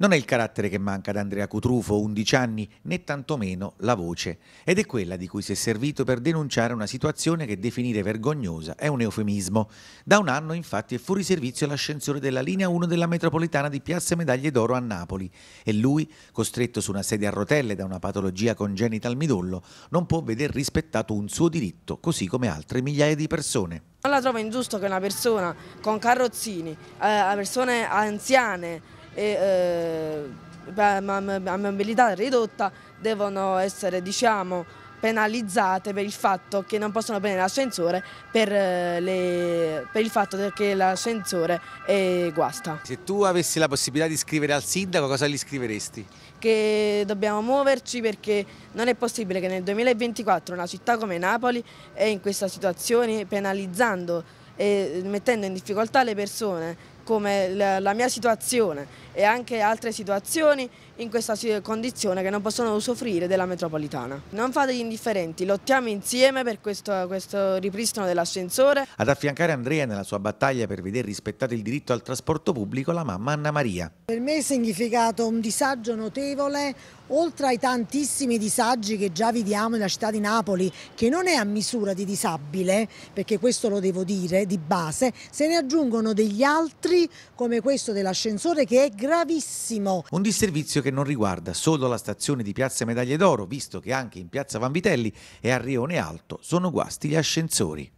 Non è il carattere che manca ad Andrea Cutrufo, 11 anni, né tantomeno la voce. Ed è quella di cui si è servito per denunciare una situazione che definire vergognosa è un eufemismo. Da un anno infatti è fuori servizio l'ascensore della linea 1 della metropolitana di Piazza Medaglie d'Oro a Napoli e lui, costretto su una sedia a rotelle da una patologia congenita al midollo, non può veder rispettato un suo diritto, così come altre migliaia di persone. Non la trovo ingiusto che una persona con carrozzini, eh, persone anziane, e, eh, amabilità ridotta devono essere diciamo, penalizzate per il fatto che non possono prendere l'ascensore per, eh, le, per il fatto che l'ascensore guasta. Se tu avessi la possibilità di scrivere al sindaco cosa gli scriveresti? Che dobbiamo muoverci perché non è possibile che nel 2024 una città come Napoli è in questa situazione penalizzando e mettendo in difficoltà le persone come la mia situazione e anche altre situazioni in questa condizione che non possono usufruire della metropolitana. Non fate gli indifferenti, lottiamo insieme per questo, questo ripristino dell'ascensore. Ad affiancare Andrea nella sua battaglia per vedere rispettato il diritto al trasporto pubblico la mamma Anna Maria. Per me è significato un disagio notevole, oltre ai tantissimi disagi che già viviamo nella città di Napoli, che non è a misura di disabile, perché questo lo devo dire, di base, se ne aggiungono degli altri come questo dell'ascensore che è gravissimo. Un disservizio che non riguarda solo la stazione di Piazza Medaglie d'Oro, visto che anche in Piazza Vanvitelli e a Rione Alto sono guasti gli ascensori.